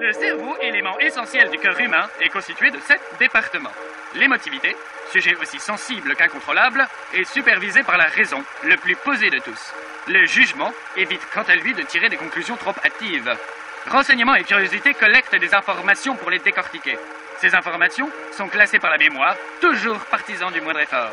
Le cerveau, élément essentiel du cœur humain, est constitué de sept départements. L'émotivité, sujet aussi sensible qu'incontrôlable, est supervisée par la raison, le plus posé de tous. Le jugement évite quant à lui de tirer des conclusions trop hâtives. Renseignement et curiosité collectent des informations pour les décortiquer. Ces informations sont classées par la mémoire, toujours partisans du moindre effort.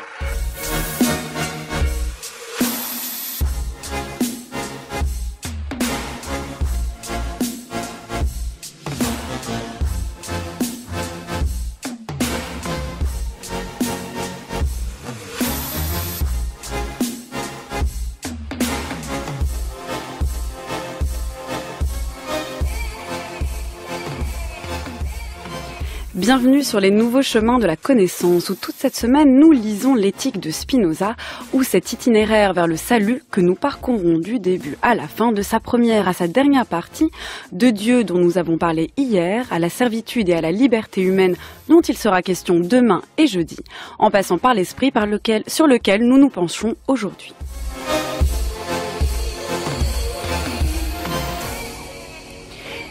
Bienvenue sur les nouveaux chemins de la connaissance où toute cette semaine nous lisons l'éthique de Spinoza ou cet itinéraire vers le salut que nous parcourons du début à la fin de sa première à sa dernière partie de Dieu dont nous avons parlé hier à la servitude et à la liberté humaine dont il sera question demain et jeudi en passant par l'esprit par lequel, sur lequel nous nous penchons aujourd'hui.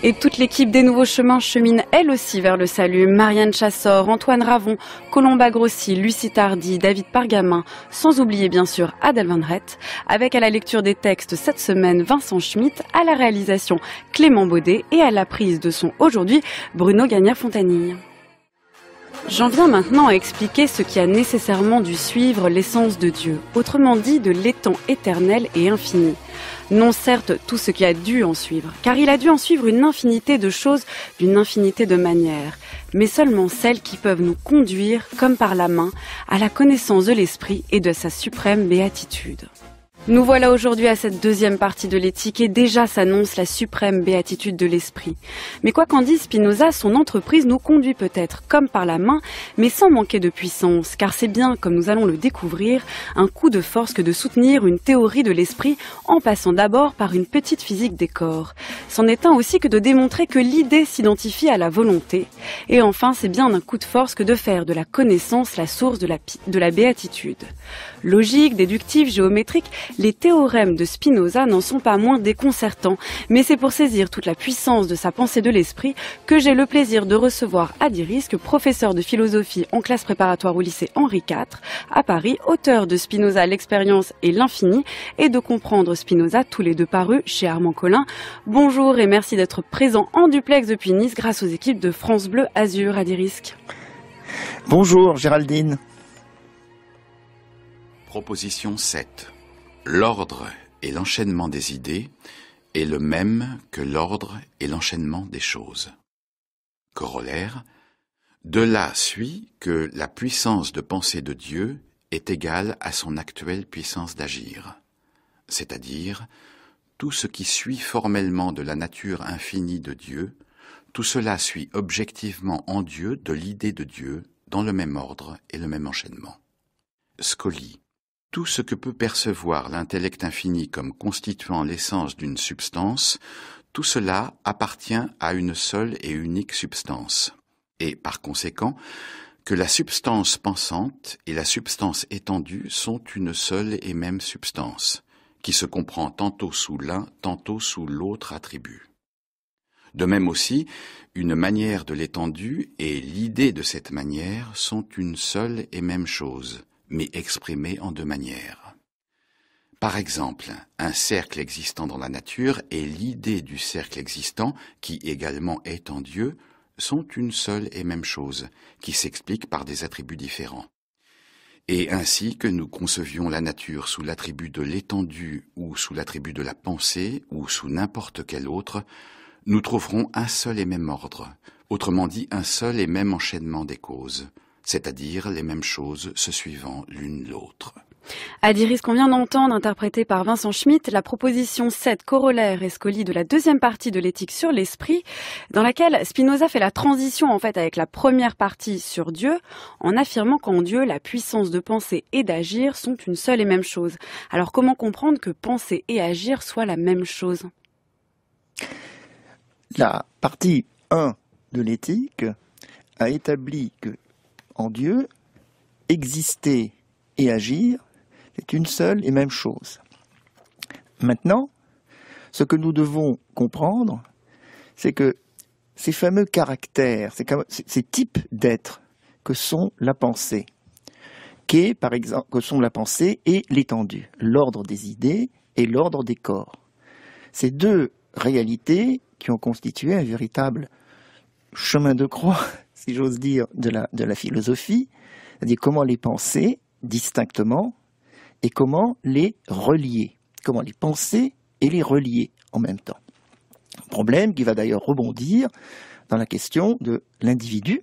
Et toute l'équipe des Nouveaux Chemins chemine elle aussi vers le salut. Marianne Chassor, Antoine Ravon, Colomba Grossi, Lucie Tardy, David Pargamin, sans oublier bien sûr Adèle Vendrette. Avec à la lecture des textes cette semaine Vincent Schmitt, à la réalisation Clément Baudet et à la prise de son aujourd'hui Bruno Gagnère-Fontanille. J'en viens maintenant à expliquer ce qui a nécessairement dû suivre l'essence de Dieu, autrement dit de l'étang éternel et infini. Non certes tout ce qui a dû en suivre, car il a dû en suivre une infinité de choses d'une infinité de manières, mais seulement celles qui peuvent nous conduire, comme par la main, à la connaissance de l'Esprit et de sa suprême béatitude. Nous voilà aujourd'hui à cette deuxième partie de l'éthique et déjà s'annonce la suprême béatitude de l'esprit. Mais quoi qu'en dise Spinoza, son entreprise nous conduit peut-être comme par la main, mais sans manquer de puissance, car c'est bien, comme nous allons le découvrir, un coup de force que de soutenir une théorie de l'esprit en passant d'abord par une petite physique des corps. C'en est un aussi que de démontrer que l'idée s'identifie à la volonté. Et enfin, c'est bien un coup de force que de faire de la connaissance la source de la, de la béatitude. Logique, déductive, géométrique, les théorèmes de Spinoza n'en sont pas moins déconcertants. Mais c'est pour saisir toute la puissance de sa pensée de l'esprit que j'ai le plaisir de recevoir Adirisque, professeur de philosophie en classe préparatoire au lycée Henri IV à Paris, auteur de Spinoza, l'expérience et l'infini, et de comprendre Spinoza, tous les deux parus chez Armand Collin. Bonjour et merci d'être présent en duplex depuis Nice grâce aux équipes de France Bleu Azur Adirisque. Bonjour Géraldine. Proposition 7. L'ordre et l'enchaînement des idées est le même que l'ordre et l'enchaînement des choses. Corollaire. De là suit que la puissance de pensée de Dieu est égale à son actuelle puissance d'agir, c'est-à-dire tout ce qui suit formellement de la nature infinie de Dieu, tout cela suit objectivement en Dieu de l'idée de Dieu dans le même ordre et le même enchaînement. Scoli tout ce que peut percevoir l'intellect infini comme constituant l'essence d'une substance, tout cela appartient à une seule et unique substance. Et par conséquent, que la substance pensante et la substance étendue sont une seule et même substance, qui se comprend tantôt sous l'un, tantôt sous l'autre attribut. De même aussi, une manière de l'étendue et l'idée de cette manière sont une seule et même chose, mais exprimés en deux manières. Par exemple, un cercle existant dans la nature et l'idée du cercle existant, qui également est en Dieu, sont une seule et même chose, qui s'explique par des attributs différents. Et ainsi que nous concevions la nature sous l'attribut de l'étendue ou sous l'attribut de la pensée ou sous n'importe quel autre, nous trouverons un seul et même ordre, autrement dit un seul et même enchaînement des causes, c'est-à-dire les mêmes choses se suivant l'une l'autre. Adiris qu'on vient d'entendre, interprété par Vincent Schmitt, la proposition 7 corollaire et scolie de la deuxième partie de l'éthique sur l'esprit, dans laquelle Spinoza fait la transition en fait avec la première partie sur Dieu, en affirmant qu'en Dieu, la puissance de penser et d'agir sont une seule et même chose. Alors comment comprendre que penser et agir soient la même chose La partie 1 de l'éthique a établi que en Dieu, exister et agir, c'est une seule et même chose. Maintenant, ce que nous devons comprendre, c'est que ces fameux caractères, ces, types d'êtres que sont la pensée, par que sont la pensée et l'étendue, l'ordre des idées et l'ordre des corps. Ces deux réalités qui ont constitué un véritable chemin de croix si j'ose dire, de la, philosophie, c'est-à-dire comment les penser distinctement et comment les relier, comment les penser et les relier en même temps. Un problème qui va d'ailleurs rebondir dans la question de l'individu,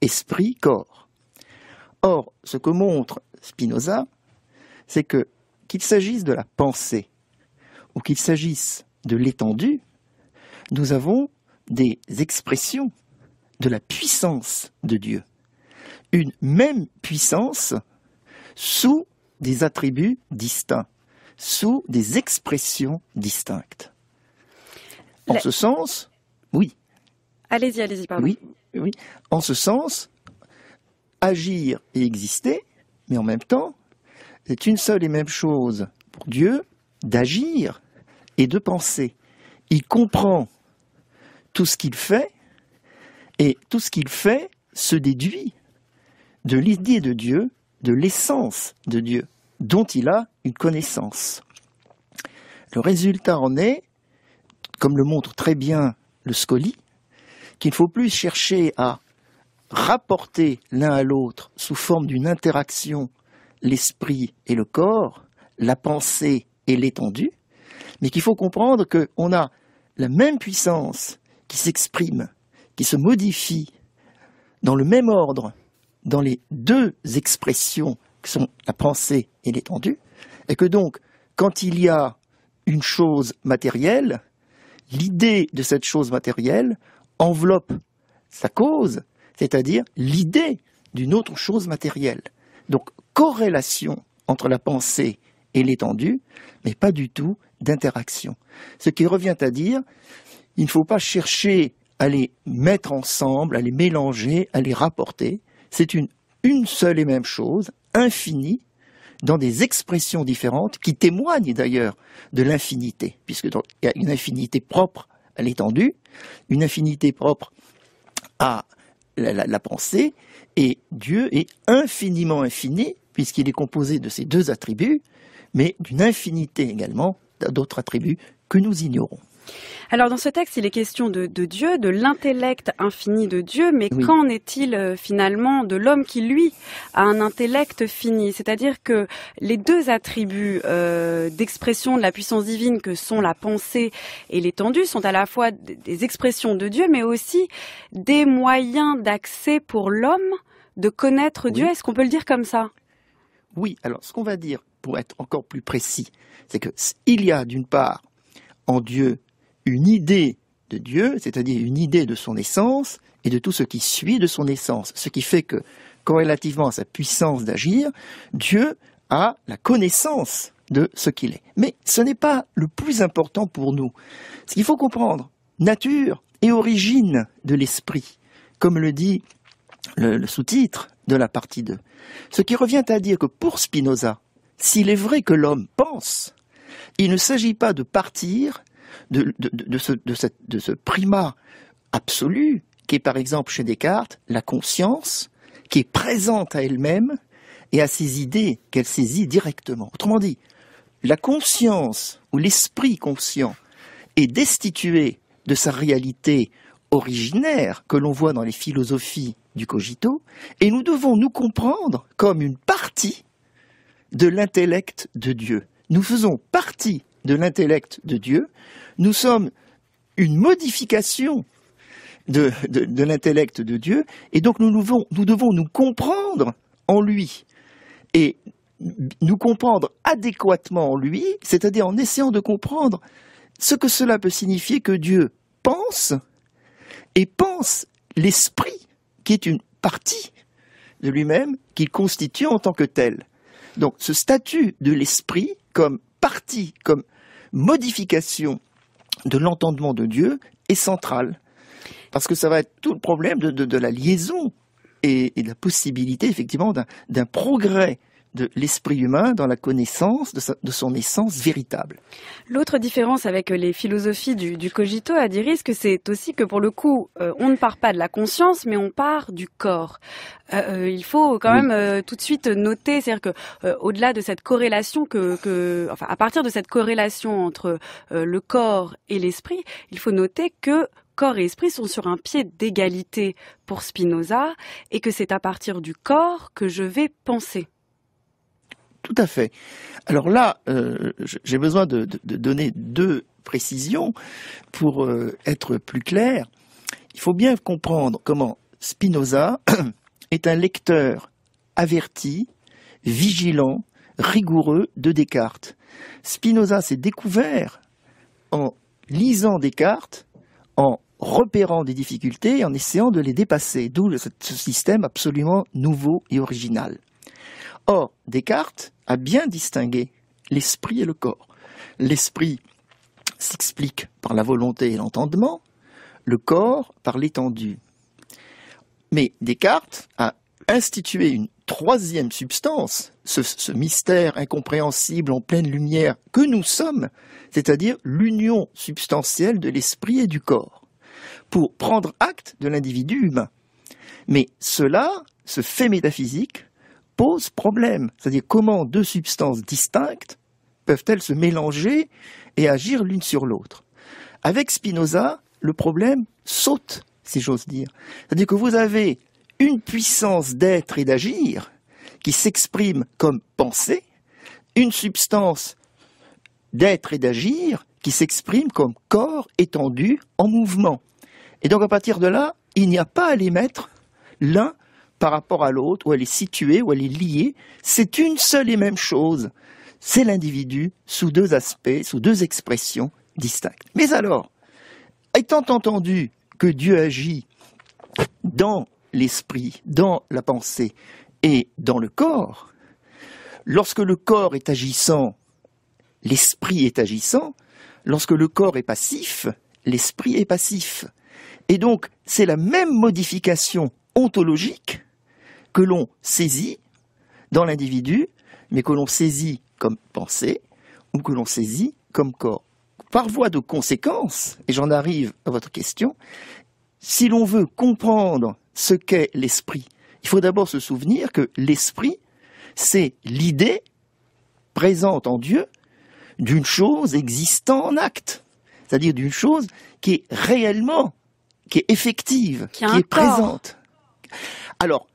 esprit, corps. Or, ce que montre Spinoza, c'est que qu'il s'agisse de la pensée ou qu'il s'agisse de l'étendue, nous avons des expressions de la puissance de Dieu. Une même puissance sous des attributs distincts, sous des expressions distinctes. En ce sens, oui. Allez-y, allez-y, pardon. Oui, oui. En ce sens, agir et exister, mais en même temps, c'est une seule et même chose pour Dieu d'agir et de penser. Il comprend tout ce qu'il fait et tout ce qu'il fait se déduit de l'idée de Dieu, de l'essence de Dieu, dont il a une connaissance. Le résultat en est, comme le montre très bien le Scoli, qu'il faut plus chercher à rapporter l'un à l'autre sous forme d'une interaction l'esprit et le corps, la pensée et l'étendue, mais qu'il faut comprendre qu'on a la même puissance qui s'exprime qui se modifie dans le même ordre dans les deux expressions qui sont la pensée et l'étendue, et que donc, quand il y a une chose matérielle, l'idée de cette chose matérielle enveloppe sa cause, c'est-à-dire l'idée d'une autre chose matérielle. Donc, corrélation entre la pensée et l'étendue, mais pas du tout d'interaction. Ce qui revient à dire, il ne faut pas chercher à les mettre ensemble, à les mélanger, à les rapporter. C'est une, seule et même chose, infinie, dans des expressions différentes qui témoignent d'ailleurs de l'infinité, puisque il y a une infinité propre à l'étendue, une infinité propre à la pensée, et Dieu est infiniment infini, puisqu'il est composé de ces deux attributs, mais d'une infinité également d'autres attributs que nous ignorons. Alors dans ce texte, il est question de, Dieu, de l'intellect infini de Dieu, mais qu'en est-il euh, finalement de l'homme qui, lui, a un intellect fini C'est-à-dire que les deux attributs euh, d'expression de la puissance divine que sont la pensée et l'étendue sont à la fois des expressions de Dieu, mais aussi des moyens d'accès pour l'homme de connaître Dieu. Est-ce qu'on peut le dire comme ça Oui, alors ce qu'on va dire, pour être encore plus précis, c'est que il y a d'une part en Dieu une idée de Dieu, c'est-à-dire une idée de son essence et de tout ce qui suit de son essence. Ce qui fait que, corrélativement à sa puissance d'agir, Dieu a la connaissance de ce qu'il est. Mais ce n'est pas le plus important pour nous. Ce qu'il faut comprendre, nature et origine de l'esprit, comme le dit le, le sous-titre de la partie 2. Ce qui revient à dire que pour Spinoza, s'il est vrai que l'homme pense, il ne s'agit pas de partir de, ce, de, primat absolu qui est par exemple chez Descartes la conscience qui est présente à elle-même et à ses idées qu'elle saisit directement. Autrement dit, la conscience ou l'esprit conscient est destitué de sa réalité originaire que l'on voit dans les philosophies du cogito, et nous devons nous comprendre comme une partie de l'intellect de Dieu. Nous faisons partie de l'intellect de Dieu, nous sommes une modification de, l'intellect de Dieu, et donc nous nous devons nous comprendre en lui, et nous comprendre adéquatement en lui, c'est-à-dire en essayant de comprendre ce que cela peut signifier que Dieu pense, et pense l'esprit, qui est une partie de lui-même qu'il constitue en tant que tel. Donc ce statut de l'esprit comme partie comme modification de l'entendement de Dieu est centrale. Parce que ça va être tout le problème de, la liaison et, de la possibilité effectivement d'un progrès de l'esprit humain dans la connaissance de, son essence véritable. L'autre différence avec les philosophies du, cogito à Diris, que c'est aussi que pour le coup, euh, on ne part pas de la conscience, mais on part du corps. Euh, euh, il faut quand même tout de suite noter, c'est-à-dire que au-delà de cette corrélation enfin, à partir de cette corrélation entre le corps et l'esprit, il faut noter que corps et esprit sont sur un pied d'égalité pour Spinoza et que c'est à partir du corps que je vais penser. Tout à fait. Alors là, euh, j'ai besoin de, donner deux précisions pour euh, être plus clair. Il faut bien comprendre comment Spinoza est un lecteur averti, vigilant, rigoureux de Descartes. Spinoza s'est découvert en lisant Descartes, en repérant des difficultés et en essayant de les dépasser, d'où ce système absolument nouveau et original. Or, Descartes a bien distingué l'esprit et le corps. L'esprit s'explique par la volonté et l'entendement, le corps par l'étendue. Mais Descartes a institué une troisième substance, ce, mystère incompréhensible en pleine lumière que nous sommes, c'est-à-dire l'union substantielle de l'esprit et du corps, pour prendre acte de l'individu humain. Mais cela, ce fait métaphysique, pose problème. C'est-à-dire comment deux substances distinctes peuvent-elles se mélanger et agir l'une sur l'autre Avec Spinoza, le problème saute, si j'ose dire. C'est-à-dire que vous avez une puissance d'être et d'agir qui s'exprime comme pensée, une substance d'être et d'agir qui s'exprime comme corps étendu en mouvement. Et donc à partir de là, il n'y a pas à les mettre l'un par rapport à l'autre, où elle est située, où elle est liée, c'est une seule et même chose. C'est l'individu sous deux aspects, sous deux expressions distinctes. Mais alors, étant entendu que Dieu agit dans l'esprit, dans la pensée et dans le corps, lorsque le corps est agissant, l'esprit est agissant, lorsque le corps est passif, l'esprit est passif. Et donc, c'est la même modification ontologique que l'on saisit dans l'individu, mais que l'on saisit comme pensée ou que l'on saisit comme corps. Par voie de conséquence, et j'en arrive à votre question, si l'on veut comprendre ce qu'est l'esprit, il faut d'abord se souvenir que l'esprit, c'est l'idée présente en Dieu d'une chose existant en acte, c'est-à-dire d'une chose qui est réellement, qui est effective, qui, est présente. Alors,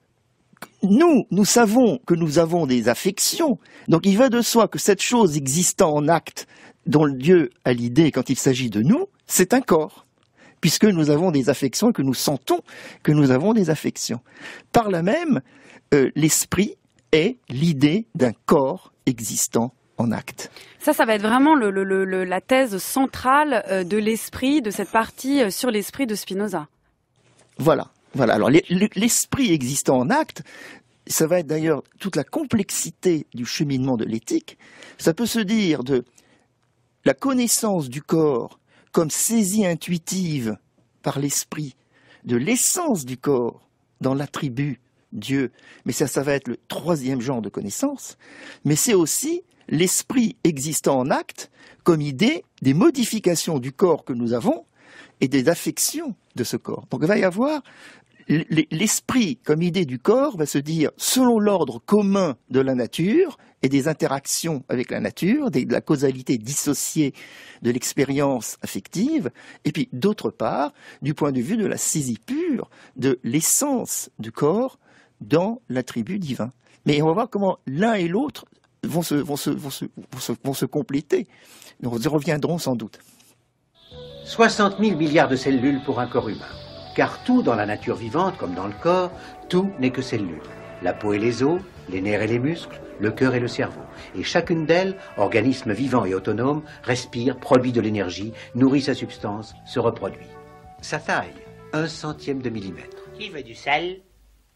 nous, nous savons que nous avons des affections, donc il va de soi que cette chose existant en acte, dont Dieu a l'idée quand il s'agit de nous, c'est un corps, puisque nous avons des affections et que nous sentons que nous avons des affections. Par là même, euh, l'esprit est l'idée d'un corps existant en acte. Ça, ça va être vraiment la thèse centrale euh, de l'esprit, de cette partie euh, sur l'esprit de Spinoza. Voilà alors l'esprit existant en acte, ça va être d'ailleurs toute la complexité du cheminement de l'éthique, ça peut se dire de la connaissance du corps comme saisie intuitive par l'esprit de l'essence du corps dans l'attribut Dieu, mais ça, ça va être le troisième genre de connaissance, mais c'est aussi l'esprit existant en acte comme idée des modifications du corps que nous avons et des affections de ce corps. Donc il va y avoir l'esprit comme idée du corps va se dire, selon l'ordre commun de la nature et des interactions avec la nature, de la causalité dissociée de l'expérience affective, et puis d'autre part, du point de vue de la saisie pure de l'essence du corps dans l'attribut divin. Mais on va voir comment l'un et l'autre vont se, compléter. Nous y reviendrons sans doute. 60 000 milliards de cellules pour un corps humain car tout dans la nature vivante, comme dans le corps, tout n'est que cellule. La peau et les os, les nerfs et les muscles, le cœur et le cerveau. Et chacune d'elles, organisme vivant et autonome, respire, produit de l'énergie, nourrit sa substance, se reproduit. Sa taille, un centième de millimètre. Qui veut du sel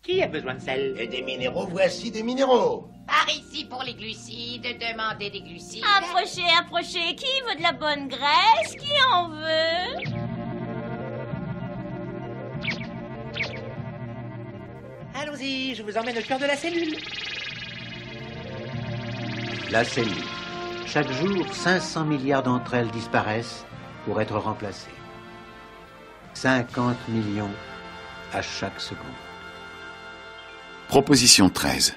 Qui a besoin de sel Et des minéraux, voici des minéraux. Par ici pour les glucides, demandez des glucides. Approchez, approchez, qui veut de la bonne graisse Qui en veut je vous emmène au cœur de la cellule. La cellule. Chaque jour, 500 milliards d'entre elles disparaissent pour être remplacées. 50 millions à chaque seconde. Proposition 13.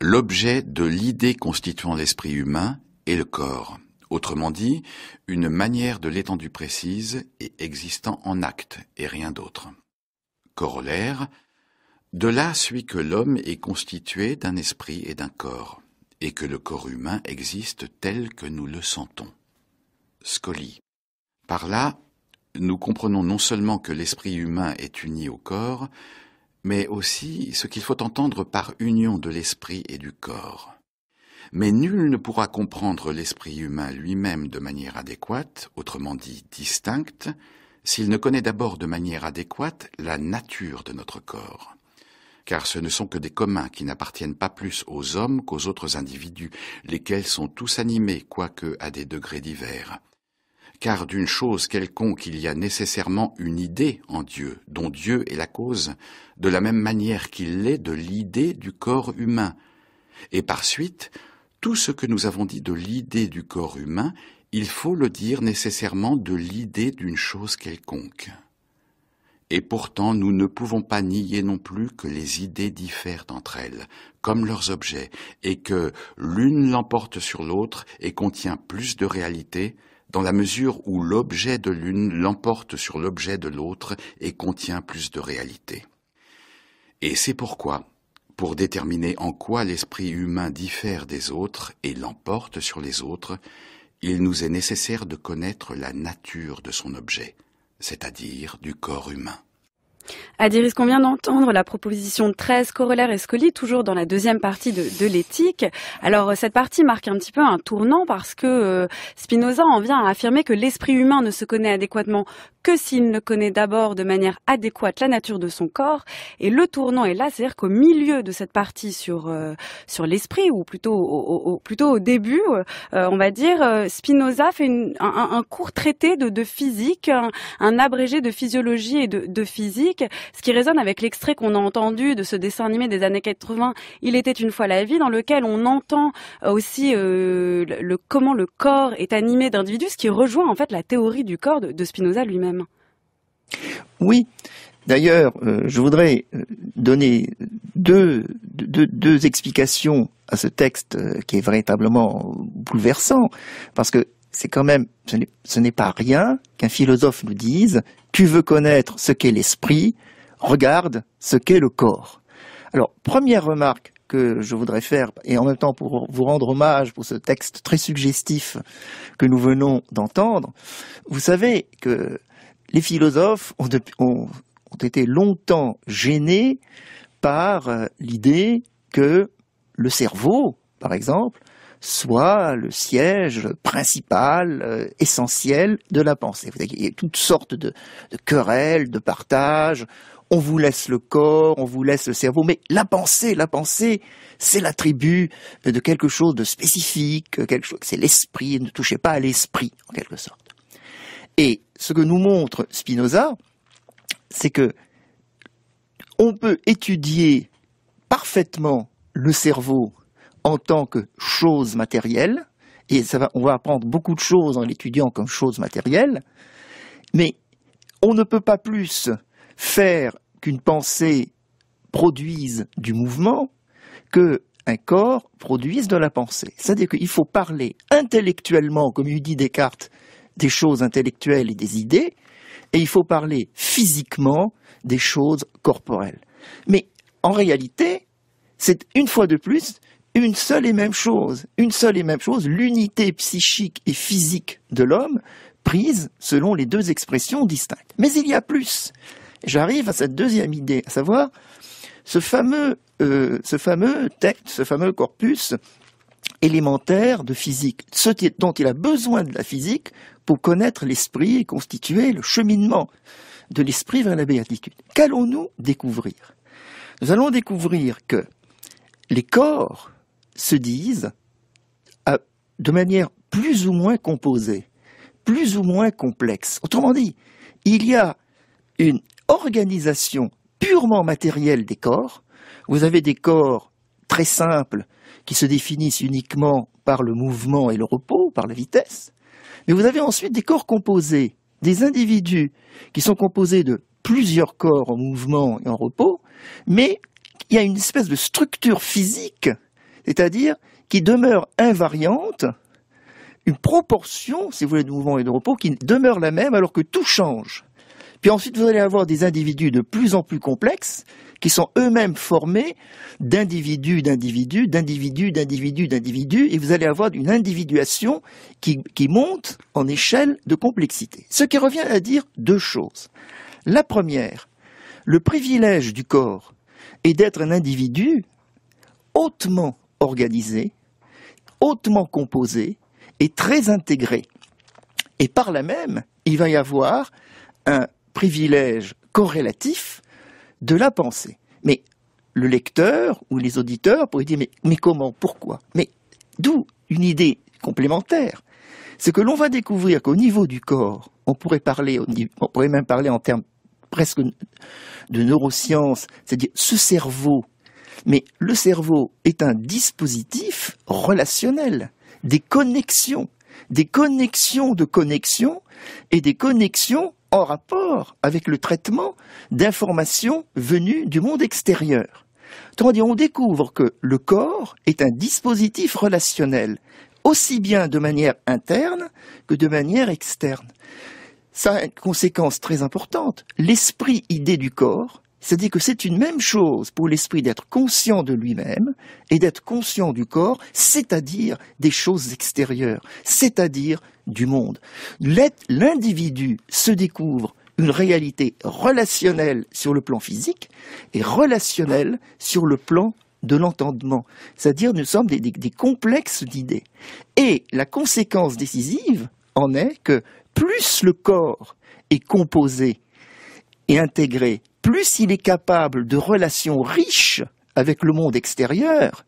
L'objet de l'idée constituant l'esprit humain est le corps. Autrement dit, une manière de l'étendue précise et existant en acte et rien d'autre. Corollaire, de là suit que l'homme est constitué d'un esprit et d'un corps, et que le corps humain existe tel que nous le sentons. Scoli. Par là, nous comprenons non seulement que l'esprit humain est uni au corps, mais aussi ce qu'il faut entendre par union de l'esprit et du corps. Mais nul ne pourra comprendre l'esprit humain lui-même de manière adéquate, autrement dit distincte, s'il ne connaît d'abord de manière adéquate la nature de notre corps car ce ne sont que des communs qui n'appartiennent pas plus aux hommes qu'aux autres individus, lesquels sont tous animés, quoique à des degrés divers. Car d'une chose quelconque il y a nécessairement une idée en Dieu, dont Dieu est la cause, de la même manière qu'il l'est de l'idée du corps humain. Et par suite, tout ce que nous avons dit de l'idée du corps humain, il faut le dire nécessairement de l'idée d'une chose quelconque. Et pourtant nous ne pouvons pas nier non plus que les idées diffèrent entre elles, comme leurs objets, et que l'une l'emporte sur l'autre et contient plus de réalité, dans la mesure où l'objet de l'une l'emporte sur l'objet de l'autre et contient plus de réalité. Et c'est pourquoi, pour déterminer en quoi l'esprit humain diffère des autres et l'emporte sur les autres, il nous est nécessaire de connaître la nature de son objet c'est-à-dire du corps humain. Adiris, qu'on vient d'entendre la proposition 13 corollaire et scoli, toujours dans la deuxième partie de, l'éthique. Alors cette partie marque un petit peu un tournant parce que euh, Spinoza en vient à affirmer que l'esprit humain ne se connaît adéquatement que s'il ne connaît d'abord de manière adéquate la nature de son corps. Et le tournant est là, c'est-à-dire qu'au milieu de cette partie sur euh, sur l'esprit, ou plutôt au, plutôt au début, euh, on va dire, Spinoza fait un, court traité de, physique, un, abrégé de physiologie et de, de physique ce qui résonne avec l'extrait qu'on a entendu de ce dessin animé des années 80, Il était une fois la vie, dans lequel on entend euh, aussi euh, le, comment le corps est animé d'individus, ce qui rejoint en fait la théorie du corps de, Spinoza lui-même. Oui. D'ailleurs, euh, je voudrais donner deux, deux explications à ce texte qui est véritablement bouleversant, parce que c'est quand même, ce n'est pas rien qu'un philosophe nous dise, tu veux connaître ce qu'est l'esprit, regarde ce qu'est le corps. Alors, première remarque que je voudrais faire, et en même temps pour vous rendre hommage pour ce texte très suggestif que nous venons d'entendre, vous savez que les philosophes ont, ont été longtemps gênés par euh, l'idée que le cerveau, par exemple, soit le siège principal, euh, essentiel de la pensée. Il y a toutes sortes de, de querelles, de partages, on vous laisse le corps, on vous laisse le cerveau, mais la pensée, la pensée, c'est l'attribut de quelque chose de spécifique, quelque chose, c'est l'esprit, ne touchez pas à l'esprit, en quelque sorte. Et ce que nous montre Spinoza, c'est que on peut étudier parfaitement le cerveau en tant que chose matérielle, et on va apprendre beaucoup de choses en l'étudiant comme chose matérielle, mais on ne peut pas plus faire qu'une pensée produise du mouvement qu'un corps produise de la pensée. C'est-à-dire qu'il faut parler intellectuellement, comme il dit Descartes, des choses intellectuelles et des idées, et il faut parler physiquement des choses corporelles. Mais en réalité, c'est une fois de plus une seule et même chose, une seule et même chose, l'unité psychique et physique de l'homme prise selon les deux expressions distinctes. Mais il y a plus. J'arrive à cette deuxième idée, à savoir ce fameux, euh, texte, ce fameux corpus élémentaire de physique, ce dont il a besoin de la physique pour connaître l'esprit et constituer le cheminement de l'esprit vers la béatitude. Qu'allons-nous découvrir Nous allons découvrir que les corps se disent euh, de manière plus ou moins composée, plus ou moins complexe. Autrement dit, il y a une organisation purement matérielle des corps. Vous avez des corps très simples qui se définissent uniquement par le mouvement et le repos, par la vitesse. Mais vous avez ensuite des corps composés, des individus qui sont composés de plusieurs corps en mouvement et en repos, mais il y a une espèce de structure physique c'est-à-dire qui demeure invariante, une proportion, si vous voulez, de mouvement et de repos qui demeure la même alors que tout change. Puis ensuite, vous allez avoir des individus de plus en plus complexes qui sont eux-mêmes formés d'individus, d'individus, d'individus, d'individus, d'individus, et vous allez avoir une individuation qui, qui monte en échelle de complexité. Ce qui revient à dire deux choses. La première, le privilège du corps est d'être un individu hautement organisé, hautement composé et très intégré. Et par là même, il va y avoir un privilège corrélatif de la pensée. Mais le lecteur ou les auditeurs pourraient dire mais, mais comment, pourquoi Mais d'où une idée complémentaire. C'est que l'on va découvrir qu'au niveau du corps, on pourrait, parler, on pourrait même parler en termes presque de neurosciences, c'est-à-dire ce cerveau mais le cerveau est un dispositif relationnel, des connexions, des connexions de connexions et des connexions en rapport avec le traitement d'informations venues du monde extérieur. Tandis on découvre que le corps est un dispositif relationnel, aussi bien de manière interne que de manière externe. Ça a une conséquence très importante. L'esprit idée du corps c'est-à-dire que c'est une même chose pour l'esprit d'être conscient de lui-même et d'être conscient du corps, c'est-à-dire des choses extérieures, c'est-à-dire du monde. L'individu se découvre une réalité relationnelle sur le plan physique et relationnelle sur le plan de l'entendement. C'est-à-dire nous sommes des complexes d'idées. Et la conséquence décisive en est que plus le corps est composé et intégré plus il est capable de relations riches avec le monde extérieur,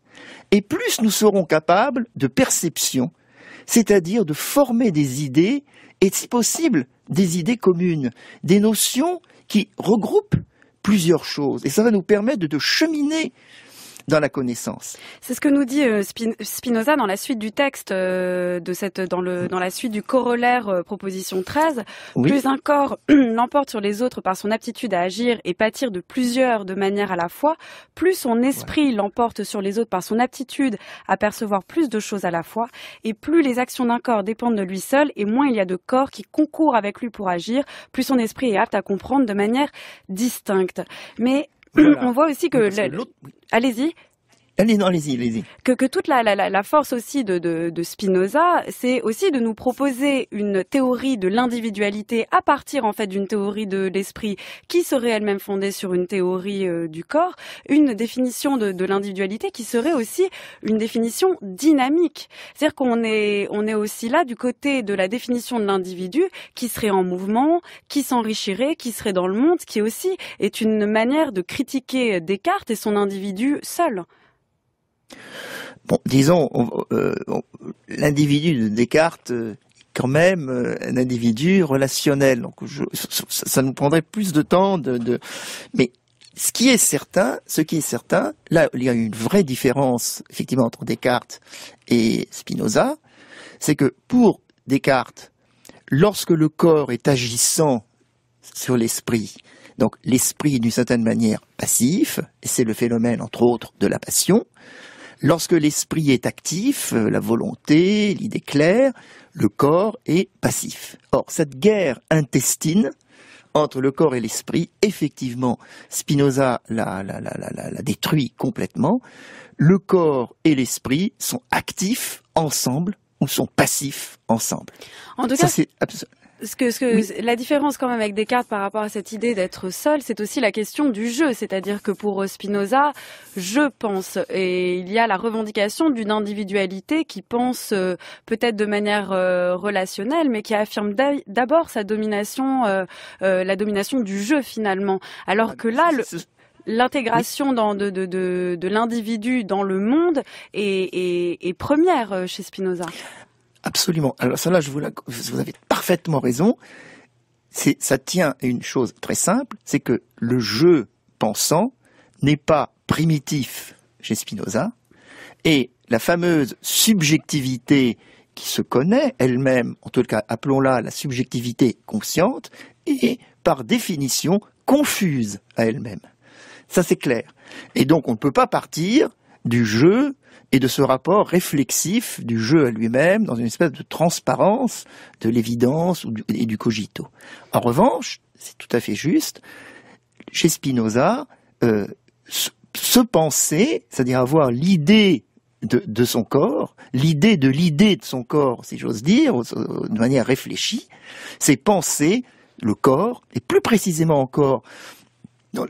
et plus nous serons capables de perception, c'est-à-dire de former des idées, et si possible, des idées communes, des notions qui regroupent plusieurs choses. Et ça va nous permettre de cheminer dans la connaissance. C'est ce que nous dit euh, Spinoza dans la suite du texte euh, de cette dans le dans la suite du corollaire euh, proposition 13. Plus un corps l'emporte sur les autres par son aptitude à agir et pâtir de plusieurs de manière à la fois, plus son esprit l'emporte sur les autres par son aptitude à percevoir plus de choses à la fois et plus les actions d'un corps dépendent de lui seul et moins il y a de corps qui concourent avec lui pour agir, plus son esprit est apte à comprendre de manière distincte. Mais on voit aussi que... Allez-y. Allez, non, allez-y, allez-y. Que, que toute la, la, la force aussi de, de, de Spinoza, c'est aussi de nous proposer une théorie de l'individualité à partir en fait d'une théorie de l'esprit qui serait elle-même fondée sur une théorie euh, du corps, une définition de, de l'individualité qui serait aussi une définition dynamique. C'est-à-dire qu'on est, on est aussi là du côté de la définition de l'individu qui serait en mouvement, qui s'enrichirait, qui serait dans le monde, qui aussi est une manière de critiquer Descartes et son individu seul. Bon, disons, euh, l'individu de Descartes euh, quand même euh, un individu relationnel. Donc ça, nous prendrait plus de temps de, mais ce qui est certain, ce qui est certain, là il y a une vraie différence effectivement entre Descartes et Spinoza, c'est que pour Descartes, lorsque le corps est agissant sur l'esprit, donc l'esprit d'une certaine manière passif, et c'est le phénomène entre autres de la passion, Lorsque l'esprit est actif, euh, la volonté, l'idée claire, le corps est passif. Or, cette guerre intestine entre le corps et l'esprit, effectivement, Spinoza la, la, détruit complètement. Le corps et l'esprit sont actifs ensemble ou sont passifs ensemble. En tout cas, c'est la différence quand même avec Descartes par rapport à cette idée d'être seul, c'est aussi la question du jeu. c'est-à-dire que pour Spinoza, je pense et il y a la revendication d'une individualité qui pense euh, peut-être de manière euh, relationnelle, mais qui affirme d'abord sa domination, euh, la domination du jeu finalement, alors que là l'intégration de, de, l'individu dans le monde est, première chez Spinoza absolument. Alors cela, je vous, avez parfaitement raison. C'est, ça tient à une chose très simple, c'est que le jeu pensant n'est pas primitif chez Spinoza, et la fameuse subjectivité qui se connaît elle-même, en tout cas appelons-la la subjectivité consciente, est par définition confuse à elle-même. Ça c'est clair. Et donc on ne peut pas partir du jeu et de ce rapport réflexif du jeu à lui-même dans une espèce de transparence de l'évidence et du cogito. En revanche, c'est tout à fait juste, chez Spinoza, euh, se penser, c'est-à-dire avoir l'idée de, de, son corps, l'idée de l'idée de son corps, si j'ose dire, de manière réfléchie, c'est penser le corps, et plus précisément encore dans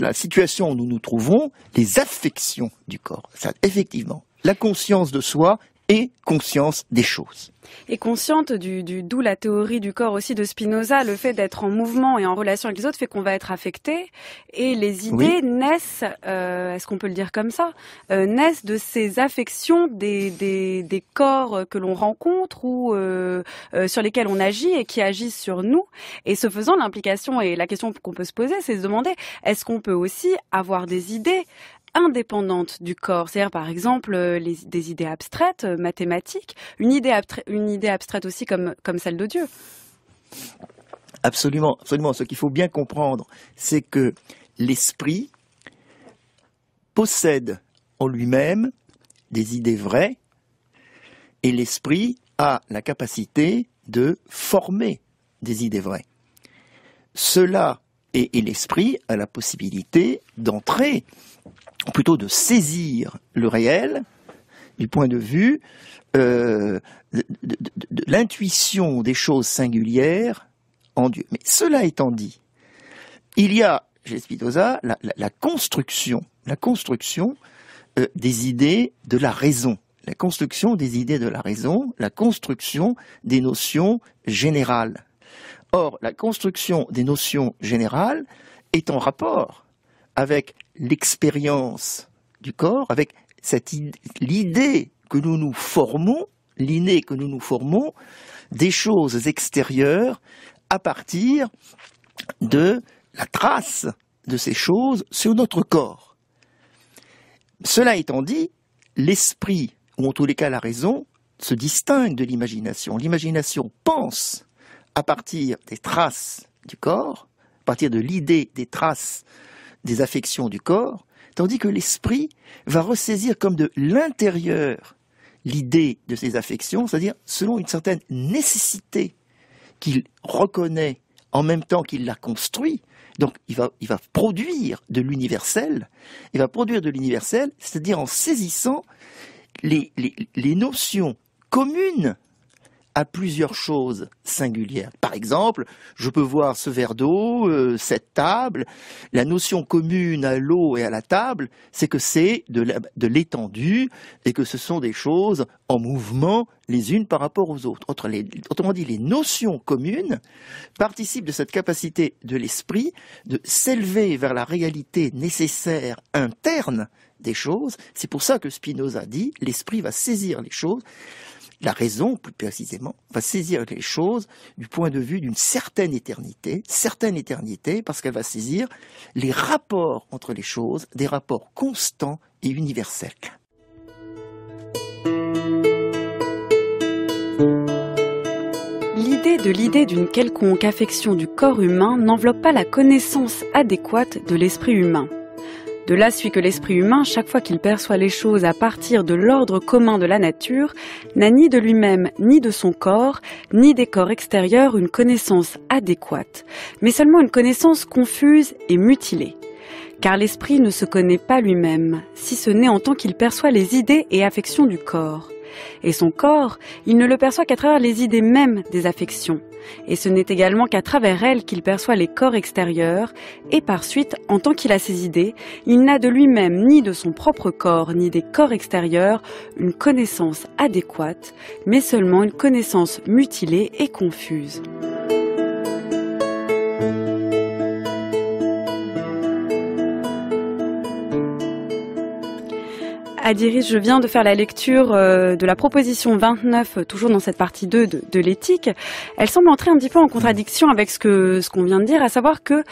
la situation où nous nous trouvons, les affections du corps. Ça, effectivement, la conscience de soi et conscience des choses. Et consciente du, du d'où la théorie du corps aussi de Spinoza, le fait d'être en mouvement et en relation avec les autres fait qu'on va être affecté et les idées naissent, euh, est-ce qu'on peut le dire comme ça, euh, naissent de ces affections des, corps que l'on rencontre ou euh, sur lesquels on agit et qui agissent sur nous. Et ce faisant, l'implication et la question qu'on peut se poser, c'est de se demander est-ce qu'on peut aussi avoir des idées indépendante du corps. C'est-à-dire, par exemple, euh, des idées abstraites, euh, mathématiques, une idée, une idée abstraite aussi comme, comme celle de Dieu. Absolument, absolument. Ce qu'il faut bien comprendre, c'est que l'esprit possède en lui-même des idées vraies et l'esprit a la capacité de former des idées vraies. Cela et, et l'esprit a la possibilité d'entrer plutôt de saisir le réel du point de vue euh, de, l'intuition des choses singulières en Dieu. Mais cela étant dit, il y a chez Spinoza la, construction, la construction euh, des idées de la raison, la construction des idées de la raison, la construction des notions générales. Or, la construction des notions générales est en rapport avec l'expérience du corps, avec l'idée que nous nous formons, l'inné que nous nous formons, des choses extérieures à partir de la trace de ces choses sur notre corps. Cela étant dit, l'esprit, ou en tous les cas la raison, se distingue de l'imagination. L'imagination pense à partir des traces du corps, à partir de l'idée des traces des affections du corps, tandis que l'esprit va ressaisir comme de l'intérieur l'idée de ses affections, c'est-à-dire selon une certaine nécessité qu'il reconnaît en même temps qu'il la construit. Donc il va, il va produire de l'universel, il va produire de l'universel, c'est-à-dire en saisissant les notions communes à plusieurs choses singulières. Par exemple, je peux voir ce verre d'eau, euh, cette table. La notion commune à l'eau et à la table, c'est que c'est de l'étendue et que ce sont des choses en mouvement les unes par rapport aux autres. Autrement dit, les notions communes participent de cette capacité de l'esprit de s'élever vers la réalité nécessaire interne des choses. C'est pour ça que Spinoza dit l'esprit va saisir les choses la raison plus précisément, va saisir les choses du point de vue d'une certaine éternité, certaine éternité, parce qu'elle va saisir les rapports entre les choses, des rapports constants et universels. L'idée de l'idée d'une quelconque affection du corps humain n'enveloppe pas la connaissance adéquate de l'esprit humain. De là suit que l'esprit humain, chaque fois qu'il perçoit les choses à partir de l'ordre commun de la nature, n'a ni de lui-même, ni de son corps, ni des corps extérieurs une connaissance adéquate, mais seulement une connaissance confuse et mutilée car l'esprit ne se connaît pas lui-même, si ce n'est en tant qu'il perçoit les idées et affections du corps. Et son corps, il ne le perçoit qu'à travers les idées mêmes des affections. Et ce n'est également qu'à travers elles qu'il perçoit les corps extérieurs, et par suite, en tant qu'il a ses idées, il n'a de lui-même ni de son propre corps, ni des corps extérieurs, une connaissance adéquate, mais seulement une connaissance mutilée et confuse. Adiris, je viens de faire la lecture euh, de la proposition 29, toujours dans cette partie 2 de, l'éthique. Elle semble entrer un petit peu en contradiction avec ce que ce qu'on vient de dire, à savoir que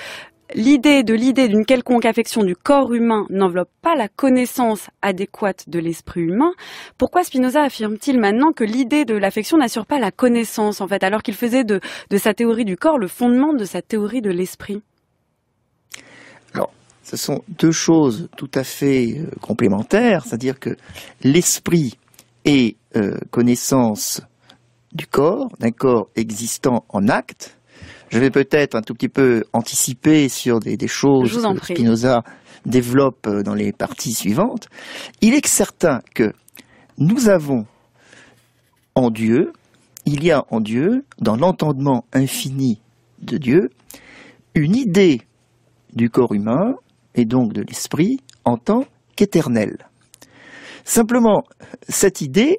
L'idée de l'idée d'une quelconque affection du corps humain n'enveloppe pas la connaissance adéquate de l'esprit humain. Pourquoi Spinoza affirme-t-il maintenant que l'idée de l'affection n'assure pas la connaissance, en fait, alors qu'il faisait de, de, sa théorie du corps le fondement de sa théorie de l'esprit Alors, ce sont deux choses tout à fait euh, complémentaires, c'est-à-dire que l'esprit est euh, connaissance du corps, d'un corps existant en acte. Je vais peut-être un tout petit peu anticiper sur des, des choses que Spinoza développe euh, dans les parties suivantes. Il est certain que nous avons en Dieu, il y a en Dieu, dans l'entendement infini de Dieu, une idée du corps humain et donc de l'esprit en tant qu'éternel. Simplement, cette idée,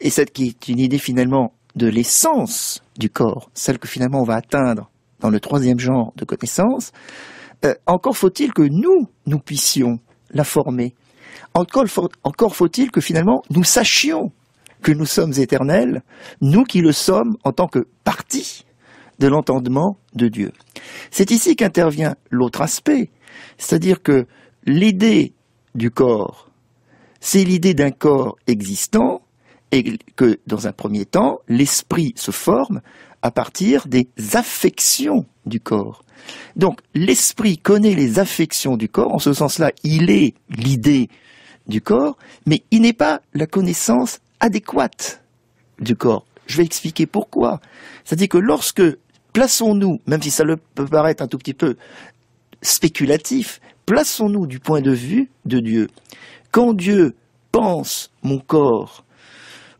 et cette qui est une idée finalement de l'essence du corps, celle que finalement on va atteindre dans le troisième genre de connaissance, euh, encore faut-il que nous, nous puissions la former. encore faut-il que finalement nous sachions que nous sommes éternels, nous qui le sommes en tant que partie de l'entendement de Dieu. C'est ici qu'intervient l'autre aspect, c'est-à-dire que l'idée du corps, c'est l'idée d'un corps existant et que, dans un premier temps, l'esprit se forme à partir des affections du corps. Donc, l'esprit connaît les affections du corps, en ce sens-là, il est l'idée du corps, mais il n'est pas la connaissance adéquate du corps. Je vais expliquer pourquoi. C'est-à-dire que lorsque, plaçons-nous, même si ça peut paraître un tout petit peu spéculatif. Plaçons-nous du point de vue de Dieu. Quand Dieu pense mon corps,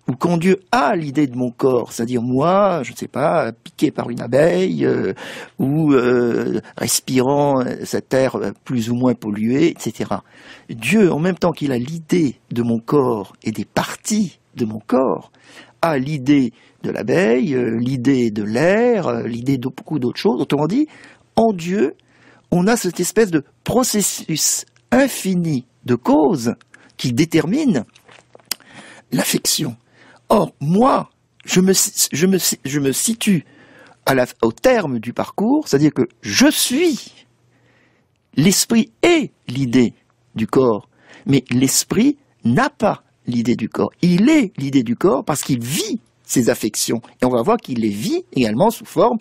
ou quand Dieu a l'idée de mon corps, c'est-à-dire moi, je ne sais pas, piqué par une abeille, euh, ou euh, respirant cette euh, air plus ou moins pollué, etc. Dieu, en même temps qu'il a l'idée de mon corps et des parties de mon corps, a l'idée de l'abeille, l'idée de l'air, l'idée de beaucoup d'autres choses. Autrement dit, en Dieu, on a cette espèce de processus infini de causes qui détermine l'affection. Or, moi, je me, je me, je me situe au terme du parcours, c'est-à-dire que je suis l'esprit est l'idée du corps, mais l'esprit n'a pas l'idée du corps. Il est l'idée du corps parce qu'il vit ses affections. Et on va voir qu'il les vit également sous forme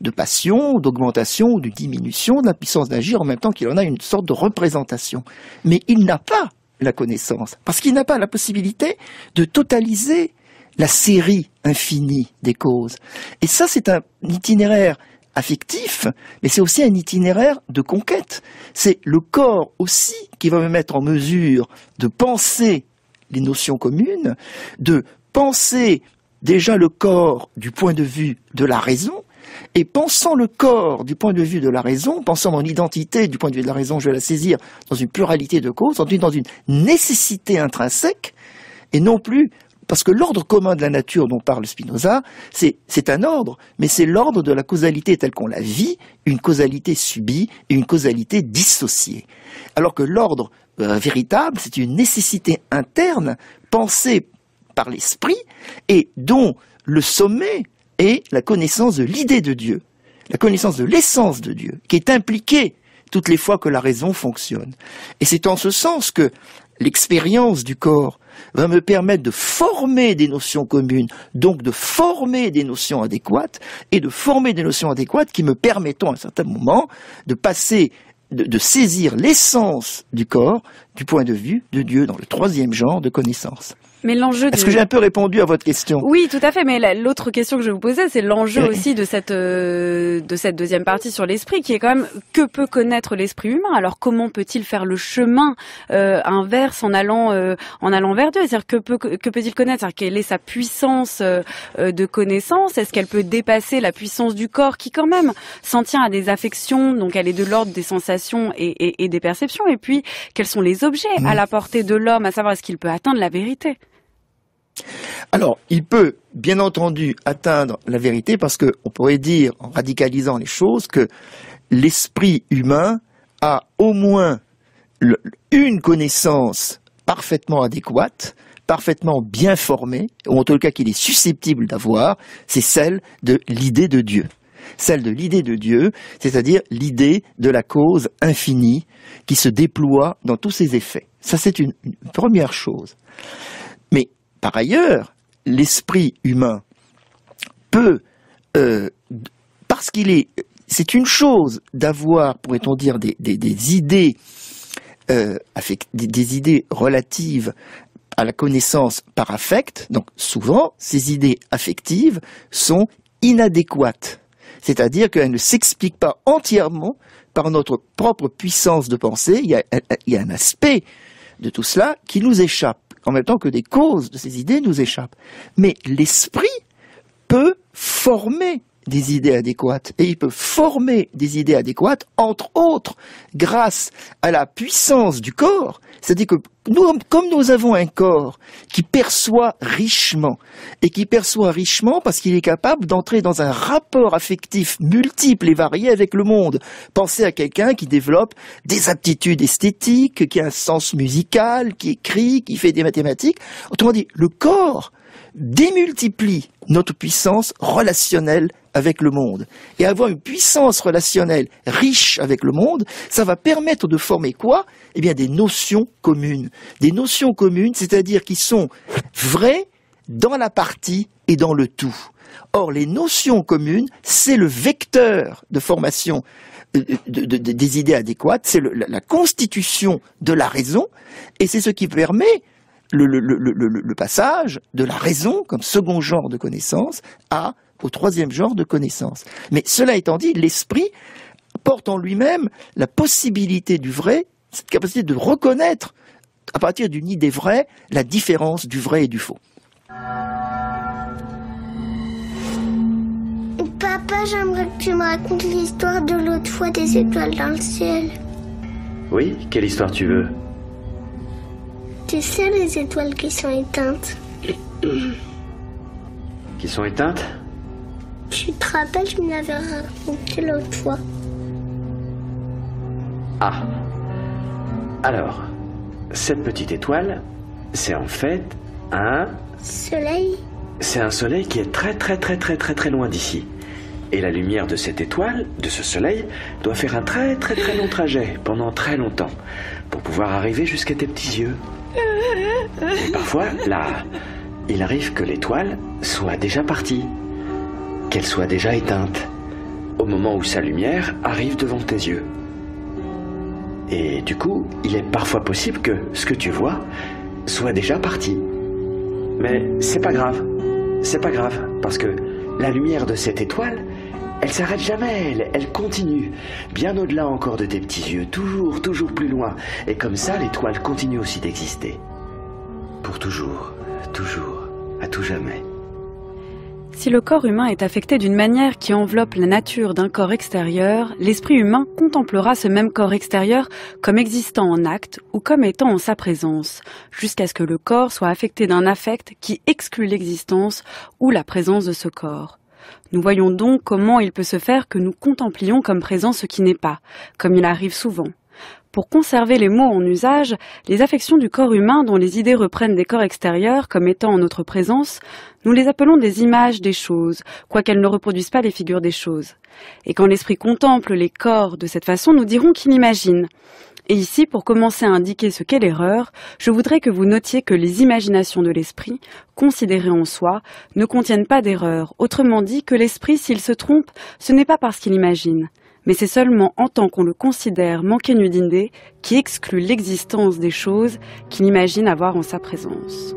de passion, d'augmentation ou de diminution de la puissance d'agir en même temps qu'il en a une sorte de représentation. Mais il n'a pas la connaissance, parce qu'il n'a pas la possibilité de totaliser la série infinie des causes. Et ça, c'est un itinéraire affectif, mais c'est aussi un itinéraire de conquête. C'est le corps aussi qui va me mettre en mesure de penser les notions communes, de penser déjà le corps du point de vue de la raison, et pensant le corps du point de vue de la raison, pensant mon identité du point de vue de la raison, je vais la saisir dans une pluralité de causes, dans une nécessité intrinsèque, et non plus parce que l'ordre commun de la nature dont parle Spinoza, c'est un ordre, mais c'est l'ordre de la causalité telle qu'on la vit, une causalité subie et une causalité dissociée. Alors que l'ordre euh, véritable, c'est une nécessité interne pensée par l'esprit et dont le sommet est la connaissance de l'idée de Dieu, la connaissance de l'essence de Dieu, qui est impliquée toutes les fois que la raison fonctionne. Et c'est en ce sens que l'expérience du corps va me permettre de former des notions communes, donc de former des notions adéquates, et de former des notions adéquates qui me permettent, à un certain moment de passer, de saisir l'essence du corps du point de vue de Dieu dans le troisième genre de connaissance. Mais l'enjeu. Est-ce que j'ai un peu répondu à votre question Oui, tout à fait. Mais l'autre question que je vous posais, c'est l'enjeu aussi de cette euh, de cette deuxième partie sur l'esprit, qui est quand même que peut connaître l'esprit humain. Alors comment peut-il faire le chemin euh, inverse en allant euh, en allant vers Dieu C'est-à-dire que peut que peut-il connaître quelle est sa puissance de connaissance Est-ce qu'elle peut dépasser la puissance du corps qui quand même s'en tient à des affections Donc elle est de l'ordre des sensations et, des perceptions. Et puis quels sont les objets à la portée de l'homme À savoir est-ce qu'il peut atteindre la vérité alors, il peut bien entendu atteindre la vérité parce qu'on pourrait dire, en radicalisant les choses, que l'esprit humain a au moins une connaissance parfaitement adéquate, parfaitement bien formée, ou en tout cas qu'il est susceptible d'avoir, c'est celle de l'idée de Dieu. Celle de l'idée de Dieu, c'est-à-dire l'idée de la cause infinie qui se déploie dans tous ses effets. Ça, c'est une première chose. Mais par ailleurs, l'esprit humain peut, euh, parce qu'il est, c'est une chose d'avoir, pourrait-on dire, des, idées, euh, des, idées relatives à la connaissance par affect. Donc souvent, ces idées affectives sont inadéquates, c'est-à-dire qu'elles ne s'expliquent pas entièrement par notre propre puissance de pensée. il y a un aspect de tout cela qui nous échappe en même temps que des causes de ces idées nous échappent. Mais l'esprit peut former des idées adéquates. Et il peut former des idées adéquates, entre autres, grâce à la puissance du corps c'est-à-dire que nous, comme nous avons un corps qui perçoit richement, et qui perçoit richement parce qu'il est capable d'entrer dans un rapport affectif multiple et varié avec le monde. Pensez à quelqu'un qui développe des aptitudes esthétiques, qui a un sens musical, qui écrit, qui fait des mathématiques. Autrement dit, le corps démultiplie notre puissance relationnelle avec le monde. Et avoir une puissance relationnelle riche avec le monde, ça va permettre de former quoi Eh bien des notions communes. Des notions communes, c'est-à-dire qui sont vraies dans la partie et dans le tout. Or, les notions communes, c'est le vecteur de formation euh, des idées adéquates, c'est la constitution de la raison, et c'est ce qui permet le, passage de la raison comme second genre de connaissance à au troisième genre de connaissance. Mais cela étant dit, l'esprit porte en lui-même la possibilité du vrai, cette capacité de reconnaître à partir d'une idée vraie la différence du vrai et du faux. Papa, j'aimerais que tu me racontes l'histoire de l'autre fois des étoiles dans le ciel. Oui, quelle histoire tu veux c'est ça les étoiles qui sont éteintes. Qui sont éteintes Tu te rappelles, je me l'avais raconté l'autre fois. Ah. Alors, cette petite étoile, c'est en fait un... Soleil C'est un soleil qui est très très très très très très loin d'ici. Et la lumière de cette étoile, de ce soleil, doit faire un très très très long trajet pendant très longtemps pour pouvoir arriver jusqu'à tes petits yeux parfois, là, il arrive que l'étoile soit déjà partie, qu'elle soit déjà éteinte, au moment où sa lumière arrive devant tes yeux. Et du coup, il est parfois possible que ce que tu vois soit déjà parti. Mais c'est pas grave, c'est pas grave, parce que la lumière de cette étoile elle s'arrête jamais, elle, elle continue, bien au-delà encore de tes petits yeux, toujours, toujours plus loin. Et comme ça, l'étoile continue aussi d'exister. Pour toujours, toujours, à tout jamais. Si le corps humain est affecté d'une manière qui enveloppe la nature d'un corps extérieur, l'esprit humain contemplera ce même corps extérieur comme existant en acte ou comme étant en sa présence, jusqu'à ce que le corps soit affecté d'un affect qui exclut l'existence ou la présence de ce corps. Nous voyons donc comment il peut se faire que nous contemplions comme présent ce qui n'est pas, comme il arrive souvent. Pour conserver les mots en usage, les affections du corps humain dont les idées reprennent des corps extérieurs comme étant en notre présence, nous les appelons des images des choses, quoiqu'elles ne reproduisent pas les figures des choses. Et quand l'esprit contemple les corps de cette façon, nous dirons qu'il imagine. Et ici, pour commencer à indiquer ce qu'est l'erreur, je voudrais que vous notiez que les imaginations de l'esprit, considérées en soi, ne contiennent pas d'erreur. Autrement dit, que l'esprit, s'il se trompe, ce n'est pas parce qu'il imagine, mais c'est seulement en tant qu'on le considère manquer d'idée qui exclut l'existence des choses qu'il imagine avoir en sa présence.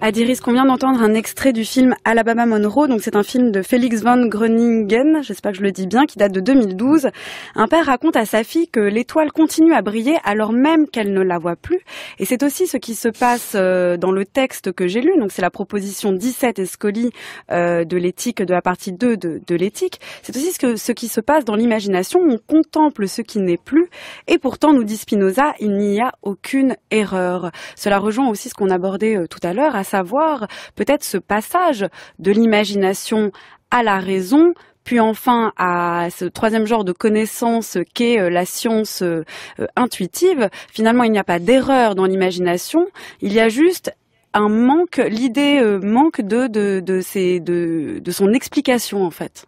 Adiris, qu'on vient d'entendre un extrait du film Alabama Monroe. Donc, c'est un film de Félix von Gröningen, j'espère que je le dis bien, qui date de 2012. Un père raconte à sa fille que l'étoile continue à briller alors même qu'elle ne la voit plus. Et c'est aussi ce qui se passe euh, dans le texte que j'ai lu. Donc, c'est la proposition 17 Escoli euh, de l'éthique, de la partie 2 de, l'éthique. C'est aussi ce, que, ce qui se passe dans l'imagination. On contemple ce qui n'est plus. Et pourtant, nous dit Spinoza, il n'y a aucune erreur. Cela rejoint aussi ce qu'on abordait euh, tout à l'heure, à savoir peut-être ce passage de l'imagination à la raison puis enfin à ce troisième genre de connaissance qu'est euh, la science euh, euh, intuitive, finalement il n'y a pas d'erreur dans l'imagination, il y a juste un manque, l'idée manque de, de, de, de, de son explication en fait.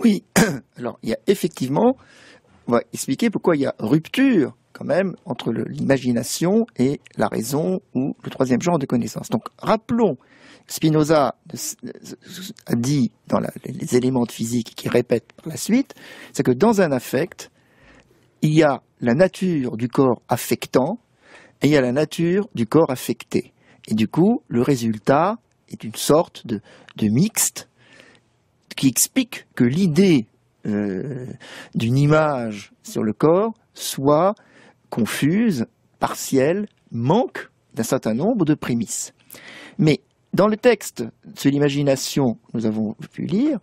Oui, alors il y a effectivement, on va expliquer pourquoi il y a rupture même entre l'imagination et la raison ou le troisième genre de connaissance. Donc rappelons, Spinoza a dit dans les éléments de physique qu'il répète par la suite, c'est que dans un affect, il y a la nature du corps affectant et il y a la nature du corps affecté. Et du coup, le résultat est une sorte de, mixte qui explique que l'idée euh, d'une image sur le corps soit confuse, partielle, manque d'un certain nombre de prémices. Mais dans le texte de l'imagination nous avons pu lire,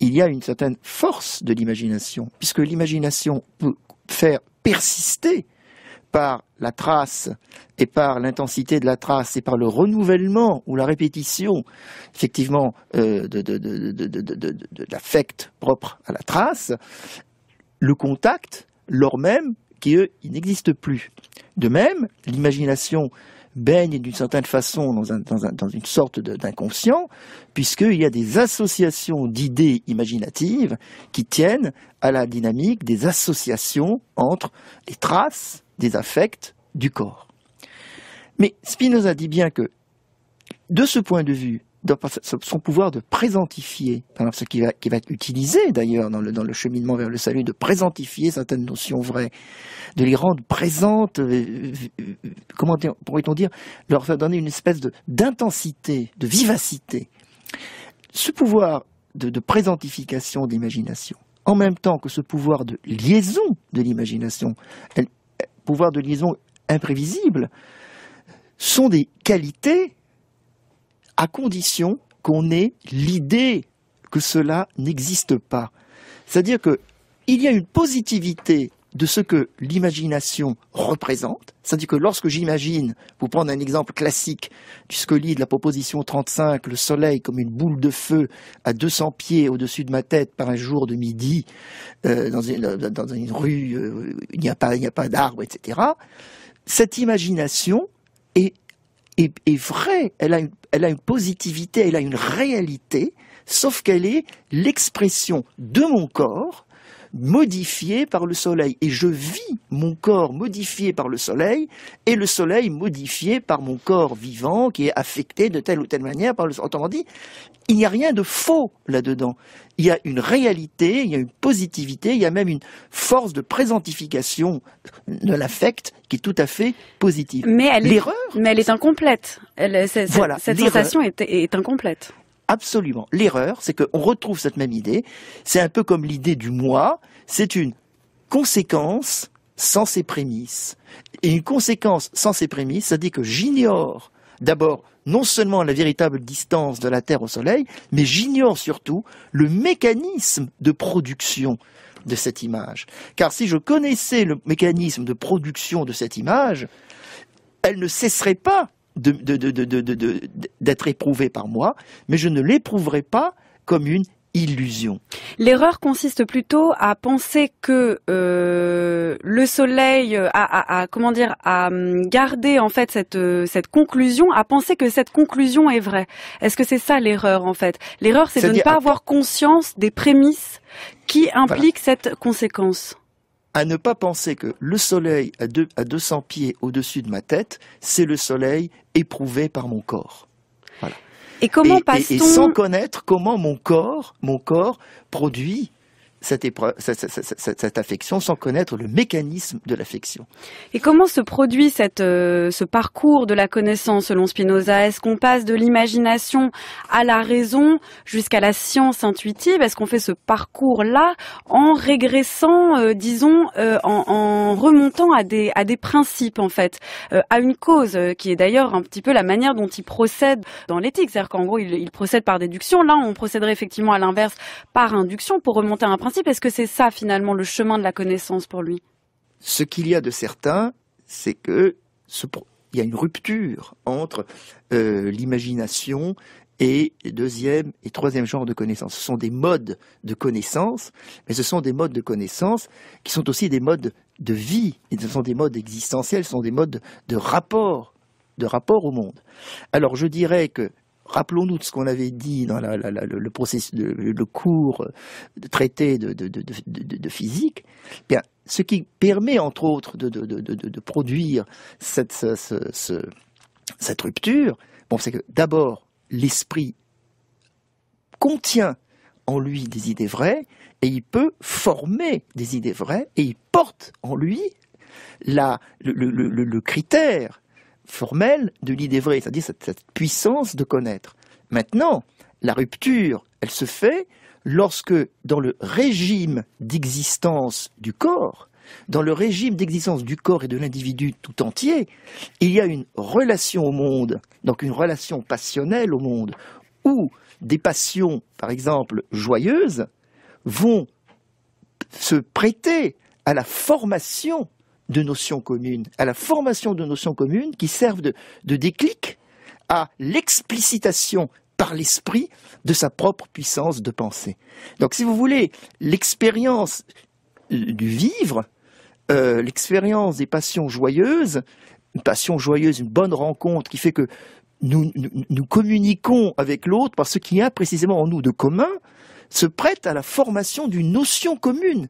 il y a une certaine force de l'imagination, puisque l'imagination peut faire persister par la trace et par l'intensité de la trace et par le renouvellement ou la répétition, effectivement, euh, de, de l'affect propre à la trace, le contact, lors même qui, eux, n'existent plus. De même, l'imagination baigne d'une certaine façon dans, une sorte d'inconscient, puisqu'il y a des associations d'idées imaginatives qui tiennent à la dynamique des associations entre les traces des affects du corps. Mais Spinoza dit bien que, de ce point de vue, son pouvoir de présentifier, ce qui va, être utilisé d'ailleurs dans le, cheminement vers le salut, de présentifier certaines notions vraies, de les rendre présentes, euh, euh, comment pourrait-on dire, leur donner une espèce d'intensité, de vivacité. Ce pouvoir de, de présentification d'imagination, en même temps que ce pouvoir de liaison de l'imagination, euh, pouvoir de liaison imprévisible, sont des qualités à condition qu'on ait l'idée que cela n'existe pas. C'est-à-dire que il y a une positivité de ce que l'imagination représente, c'est-à-dire que lorsque j'imagine, pour prendre un exemple classique du Scolide, de la proposition 35, le soleil comme une boule de feu à 200 pieds au-dessus de ma tête par un jour de midi, euh, dans, une, rue, euh, il n'y a pas, d'arbre, etc., cette imagination est, est vraie, elle a une elle a une positivité, elle a une réalité, sauf qu'elle est l'expression de mon corps modifié par le soleil. Et je vis mon corps modifié par le soleil et le soleil modifié par mon corps vivant qui est affecté de telle ou telle manière par le soleil. dit, il n'y a rien de faux là-dedans. Il y a une réalité, il y a une positivité, il y a même une force de présentification de l'affect qui est tout à fait positive. Mais elle est, mais elle est incomplète. cette sensation est, est incomplète. Absolument. L'erreur, c'est qu'on retrouve cette même idée. C'est un peu comme l'idée du moi. C'est une conséquence sans ses prémices. Et une conséquence sans ses prémices, ça dit que j'ignore d'abord non seulement la véritable distance de la Terre au Soleil, mais j'ignore surtout le mécanisme de production de cette image. Car si je connaissais le mécanisme de production de cette image, elle ne cesserait pas d'être éprouvée par moi, mais je ne l'éprouverais pas comme une illusion. L'erreur consiste plutôt à penser que euh, le soleil euh, a, a, comment dire à hum, garder en fait euh, cette conclusion, à penser que cette conclusion est vraie. Est-ce que c'est ça l'erreur en fait L'erreur c'est de ne pas avoir conscience des prémices qui impliquent cette conséquence. À ne pas penser que le soleil à 200 pieds au-dessus de ma tête, c'est le soleil éprouvé par mon corps. Et comment passe sans connaître comment mon corps, mon corps produit cette, cette, affection sans connaître le mécanisme de l'affection. Et comment se produit cette, euh, ce parcours de la connaissance selon Spinoza Est-ce qu'on passe de l'imagination à la raison jusqu'à la science intuitive Est-ce qu'on fait ce parcours-là en régressant, euh, disons, euh, en, remontant à des, à des principes en fait, à une cause qui est d'ailleurs un petit peu la manière dont il procède dans l'éthique, c'est-à-dire qu'en gros il, il procède par déduction. Là, on procéderait effectivement à l'inverse par induction pour remonter à un principe parce Est-ce que c'est ça finalement le chemin de la connaissance pour lui Ce qu'il y a de certain, c'est que il y a une rupture entre euh, l'imagination et deuxième et troisième genre de connaissance. Ce sont des modes de connaissance, mais ce sont des modes de connaissance qui sont aussi des modes de vie, et ce sont des modes existentiels, ce sont des modes de rapport, de rapport au monde. Alors je dirais que Rappelons-nous de ce qu'on avait dit dans le, cours de traité de, physique. Eh bien, ce qui permet, entre autres, de, produire cette, rupture, bon, c'est que d'abord, l'esprit contient en lui des idées vraies et il peut former des idées vraies et il porte en lui le, critère formelle de l'idée vraie, c'est-à-dire cette, cette, puissance de connaître. Maintenant, la rupture, elle se fait lorsque, dans le régime d'existence du corps, dans le régime d'existence du corps et de l'individu tout entier, il y a une relation au monde, donc une relation passionnelle au monde, où des passions, par exemple, joyeuses, vont se prêter à la formation de notions communes, à la formation de notions communes qui servent de, de déclic à l'explicitation par l'esprit de sa propre puissance de pensée. Donc si vous voulez, l'expérience euh, du vivre, euh, l'expérience des passions joyeuses, une passion joyeuse, une bonne rencontre qui fait que nous, nous communiquons avec l'autre par ce qu'il y a précisément en nous de commun, se prête à la formation d'une notion commune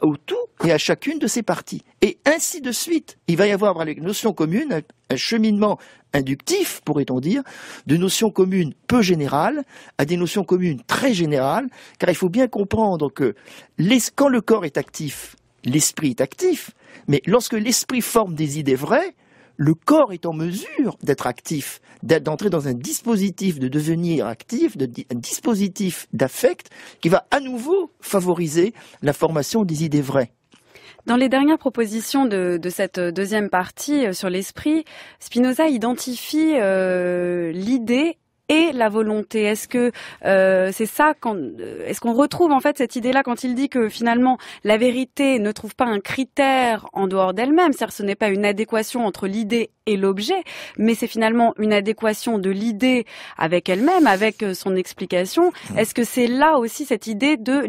au tout et à chacune de ses parties. Et ainsi de suite, il va y avoir avec notion commune un cheminement inductif, pourrait-on dire, de notions communes peu générales à des notions communes très générales, car il faut bien comprendre que quand le corps est actif, l'esprit est actif, mais lorsque l'esprit forme des idées vraies, le corps est en mesure d'être actif, d'entrer dans un dispositif, de devenir actif, de, un dispositif d'affect qui va à nouveau favoriser la formation des idées vraies. Dans les dernières propositions de, cette deuxième partie euh, sur l'esprit, Spinoza identifie euh, l'idée et la volonté Est-ce que euh, c'est ça quand euh, est-ce qu'on retrouve en fait cette idée-là quand il dit que finalement la vérité ne trouve pas un critère en dehors d'elle-même, c'est-à-dire ce n'est pas une adéquation entre l'idée et l'objet, mais c'est finalement une adéquation de l'idée avec elle-même, avec euh, son explication. Mmh. Est-ce que c'est là aussi cette idée de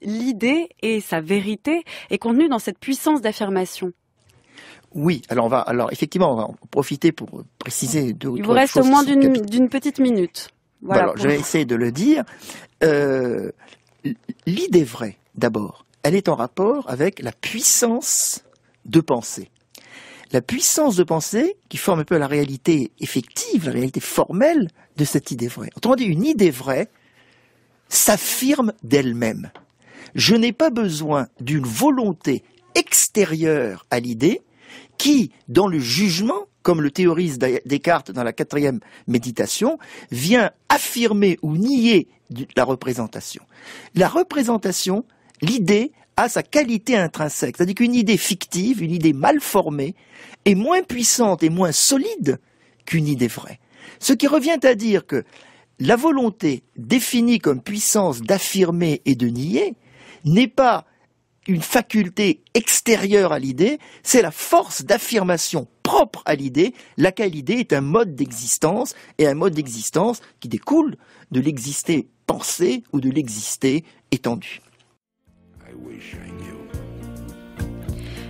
l'idée et sa vérité est contenue dans cette puissance d'affirmation oui, alors on va, alors effectivement, on va en profiter pour préciser deux ou Il vous reste au moins d'une petite minute. je vais essayer de le dire. Euh, l'idée vraie, d'abord, elle est en rapport avec la puissance de pensée. La puissance de pensée qui forme un peu la réalité effective, la réalité formelle de cette idée vraie. Autrement dit, une idée vraie s'affirme d'elle-même. Je n'ai pas besoin d'une volonté extérieure à l'idée qui, dans le jugement, comme le théorise Descartes dans la quatrième méditation, vient affirmer ou nier la représentation. La représentation, l'idée, a sa qualité intrinsèque, c'est-à-dire qu'une idée fictive, une idée mal formée, est moins puissante et moins solide qu'une idée vraie. Ce qui revient à dire que la volonté, définie comme puissance d'affirmer et de nier, n'est pas une faculté extérieure à l'idée, c'est la force d'affirmation propre à l'idée, laquelle l'idée est un mode d'existence, et un mode d'existence qui découle de l'exister pensé ou de l'exister étendu.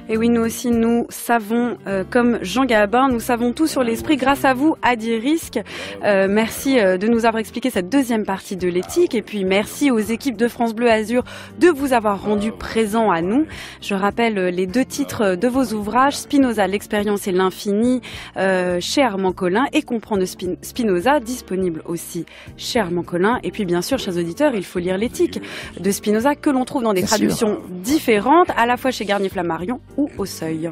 Et oui, nous aussi, nous savons, euh, comme Jean Gabin, nous savons tout sur l'esprit grâce à vous, Adi Risque. Euh, merci euh, de nous avoir expliqué cette deuxième partie de l'éthique. Et puis, merci aux équipes de France Bleu Azur de vous avoir rendu présents à nous. Je rappelle les deux titres de vos ouvrages, Spinoza, l'expérience et l'infini, euh, chez Armand Collin, et Comprendre Spinoza, disponible aussi chez Armand Collin. Et puis, bien sûr, chers auditeurs, il faut lire l'éthique de Spinoza que l'on trouve dans des traductions différentes, à la fois chez Garnier Flammarion ou au seuil.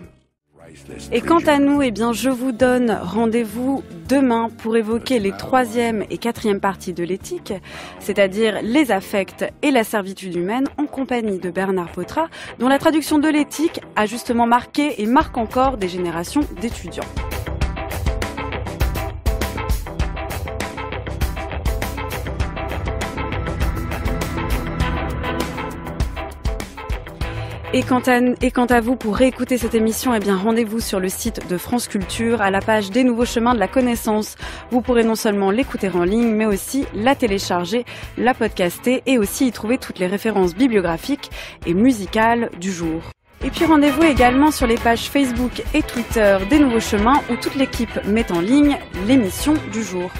Et quant à nous, eh bien, je vous donne rendez-vous demain pour évoquer les troisième et quatrième parties de l'éthique, c'est-à-dire les affects et la servitude humaine, en compagnie de Bernard Potra, dont la traduction de l'éthique a justement marqué et marque encore des générations d'étudiants. Et quant, à, et quant à vous, pour réécouter cette émission, eh bien rendez-vous sur le site de France Culture, à la page des nouveaux chemins de la connaissance. Vous pourrez non seulement l'écouter en ligne, mais aussi la télécharger, la podcaster et aussi y trouver toutes les références bibliographiques et musicales du jour. Et puis rendez-vous également sur les pages Facebook et Twitter des Nouveaux Chemins où toute l'équipe met en ligne l'émission du jour.